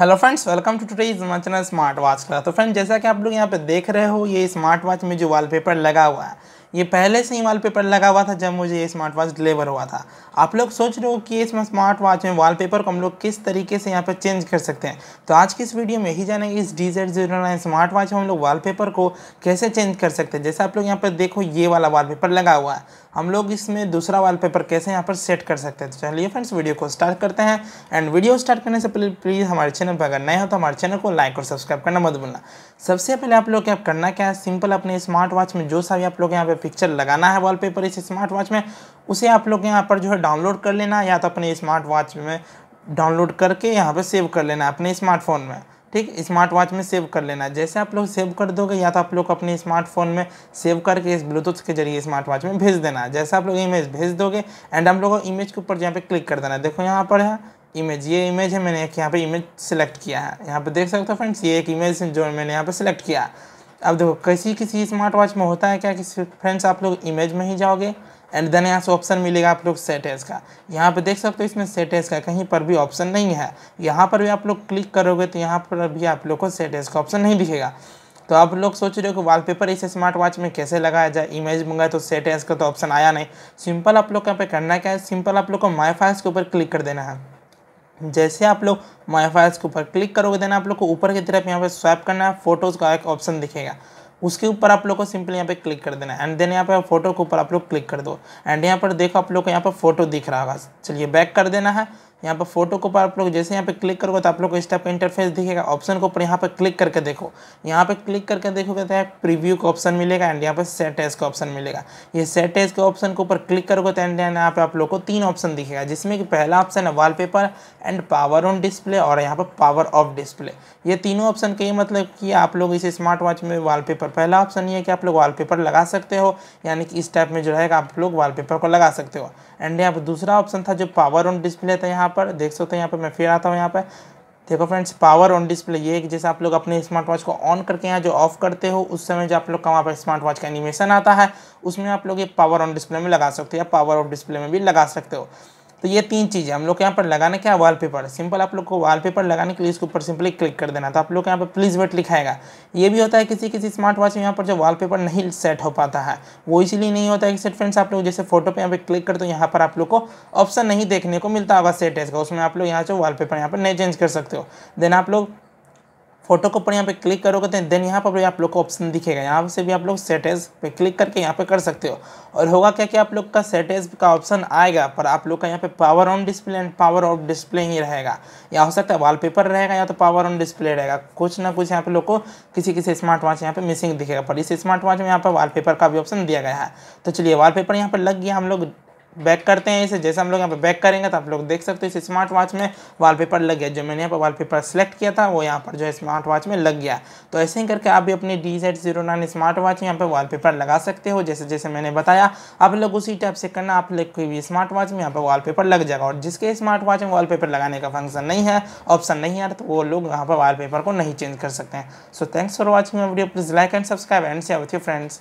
hello friends welcome to today is my smart watch का तो friend जैसा कि आप लोग यहाँ पे देख रहे हो ये स्मार्ट वॉच में जो वॉलपेपर लगा हुआ है ये पहले से ही वॉलपेपर लगा हुआ था जब मुझे ये स्मार्ट वॉच डिलीवर हुआ था आप लोग सोच रहे हो कि इस स्मार्ट वॉच में वॉलपेपर को हम लोग किस तरीके से यहाँ पर चेंज कर सकते हैं तो आज की इस वीडियो में ही जानेंगे इस D Z zero nine smart watch में हम लोग पेपर को कैसे चेंज कर सकते हैं जैसे आप लोग यहाँ पर देखो ये वाला पेपर लगा हुआ है हम लोग इसमें दूसरा वॉलपेपर कैसे यहाँ पर सेट कर सकते हैं तो चलिए फ्रेंड्स वीडियो को स्टार्ट करते हैं एंड वीडियो स्टार्ट करने से पहले प्लीज़ हमारे चैनल पर अगर नए हो तो हमारे चैनल को लाइक और सब्सक्राइब करना मत भूलना सबसे पहले आप लोग क्या करना क्या है सिंपल अपने स्मार्ट वॉच में जो सा भी आप लोग यहाँ पे पिक्चर लगाना है वॉलपेपर इस स्मार्ट वॉच में उसे आप लोग यहाँ पर जो है डाउनलोड कर लेना या तो अपने स्मार्ट वॉच में डाउनलोड करके यहाँ पर सेव कर लेना अपने स्मार्टफोन में ठीक स्मार्ट वॉच में सेव कर लेना जैसे आप लोग सेव कर दोगे या तो आप लोग अपने स्मार्टफोन में सेव करके इस ब्लूटूथ के जरिए स्मार्ट वॉच में भेज देना जैसे आप लोग इमेज भेज दोगे एंड हम लोग इमेज के ऊपर यहाँ पे क्लिक कर देना देखो यहाँ पर है इमेज ये इमेज है मैंने एक यहाँ पे इमेज सेलेक्ट किया है यहाँ पे देख सकते हो फ्रेंड्स ये एक इमेज जो मैंने यहाँ पर सेलेक्ट किया है अब देखो किसी किसी स्मार्ट वॉच में होता है क्या कि फ्रेंड्स आप लोग इमेज में ही जाओगे एंड देन यहाँ से ऑप्शन मिलेगा आप लोग सेटेज का यहाँ पे देख सकते हो इसमें सेटेज का कहीं पर भी ऑप्शन नहीं है यहाँ पर भी आप लोग क्लिक करोगे तो यहाँ पर भी आप लोग को सेटेज का ऑप्शन नहीं दिखेगा तो आप लोग सोच रहे हो कि वॉलपेपर इस स्मार्ट वॉच में कैसे लगाया जाए इमेज मंगाए तो सेट का तो ऑप्शन आया नहीं सिंपल आप लोग यहाँ पे करना क्या है सिंपल आप लोग को माई फाइल्स के ऊपर क्लिक कर देना है जैसे आप लोग माई फाइल्स के ऊपर क्लिक करोगे देना आप लोग को ऊपर की तरफ यहाँ पे स्वैप करना है फोटोज़ का एक ऑप्शन दिखेगा उसके ऊपर आप लोग को सिंपली यहाँ पे क्लिक कर देना है एंड देन यहाँ पे फोटो के ऊपर आप लोग क्लिक कर दो एंड यहाँ पर देखो आप लोग को यहाँ पर फोटो दिख रहा होगा चलिए बैक कर देना है यहाँ पर फोटो के ऊपर आप लोग जैसे यहाँ पे क्लिक करोगे तो आप लोग को इस टाइप का इंटरफेस दिखेगा ऑप्शन के ऊपर यहाँ पे क्लिक करके देखो यहाँ पे क्लिक करके देखोगे तो यहाँ प्रीव्यू का ऑप्शन मिलेगा एंड यहाँ पे सेट एज का ऑप्शन मिलेगा ये सेट एज के ऑप्शन के ऊपर क्लिक करोगे तो एंड यहाँ पे आप लोग को तीन ऑप्शन दिखेगा जिसमें कि पहला ऑप्शन है वाल एंड पावर ऑन डिस्प्ले और यहाँ पर पावर ऑफ डिस्प्ले ये तीनों ऑप्शन के मतलब कि आप लोग इस स्मार्ट वॉच में वाल पहला ऑप्शन ये है कि आप लोग वाल लगा सकते हो यानी कि इस टाइप में जो रहेगा आप लोग वाल को लगा सकते हो एंड यहाँ पर दूसरा ऑप्शन था जो पावर ऑन डिस्प्ले था यहाँ पर देख सकते हैं यहाँ पर मैं फिर आता हूँ यहाँ पर देखो फ्रेंड्स पावर ऑन डिस्प्ले ये जैसे आप लोग अपने स्मार्ट वॉच को ऑन करके यहाँ जो ऑफ करते हो उस समय जो आप लोग का वहाँ पर स्मार्ट वॉच का एनिमेशन आता है उसमें आप लोग ये पावर ऑन डिस्प्ले में लगा सकते हो या पावर ऑफ डिस्प्ले में भी लगा सकते हो तो ये तीन चीज़ें हम लोग के यहाँ पर लगाने क्या है वॉलपेपर सिंपल आप लोग को वॉलपेपर लगाने के लिए इसके ऊपर सिंपली क्लिक कर देना तो आप लोग के यहाँ पर प्लीज़ वेट लिखाएगा ये भी होता है किसी किसी स्मार्ट वॉच में यहाँ पर जो वॉलपेपर नहीं सेट हो पाता है वो इसीलिए नहीं होता है कि सेट फ्रेंड्स आप लोग जैसे फोटो पर यहाँ पर क्लिक करते हो यहाँ पर आप लोग को ऑप्शन नहीं देखने को मिलता होगा सेट है का उसमें आप लोग यहाँ से वाल यहाँ पर नहीं चेंज कर सकते हो देन आप लोग फोटो के ऊपर यहाँ पे क्लिक करोगे तो देन यहाँ पर भी आप लोग को ऑप्शन दिखेगा यहाँ से भी आप लोग सेटेज पे क्लिक करके यहाँ पे कर सकते हो और होगा क्या कि आप लोग का सेटेज का ऑप्शन आएगा पर आप लोग का यहाँ पे power on display and power off display ही रहेगा या हो सकता है वॉलपेपर रहेगा या तो पावर ऑन डिस्प्ले रहेगा कुछ ना कुछ यहाँ पे लोग को किसी किसी स्मार्ट वॉच यहाँ पे मिसिंग दिखेगा पर इस स्मार्ट वॉच में यहाँ पर वाल का भी ऑप्शन दिया गया है तो चलिए वाल यहाँ पर लग गया हम लोग बैक करते हैं इसे जैसे हम लोग यहाँ पे बैक करेंगे तो आप लोग देख सकते हैं इस स्मार्ट वॉच में वॉलपेपर लग गया जो मैंने यहाँ पर वॉलपेपर सेलेक्ट किया था वो यहाँ पर जो है स्मार्ट वॉच में लग गया तो ऐसे ही करके आप भी अपनी D Z zero nine smart watch यहाँ पर वॉलपेपर लगा सकते हो जैसे जैसे मैंने बताया आप लोग उसी टाइप से करना आप लोग कोई भी स्मार्ट वॉच में यहाँ पर पेपर लग जाएगा और जिसके स्मार्ट वॉच में पेपर लगाने का फंक्शन नहीं है ऑप्शन नहीं है तो वो लोग यहाँ पर पेपर को नहीं चेंज कर सकते हैं so thanks for watching video please like and subscribe and share with your friends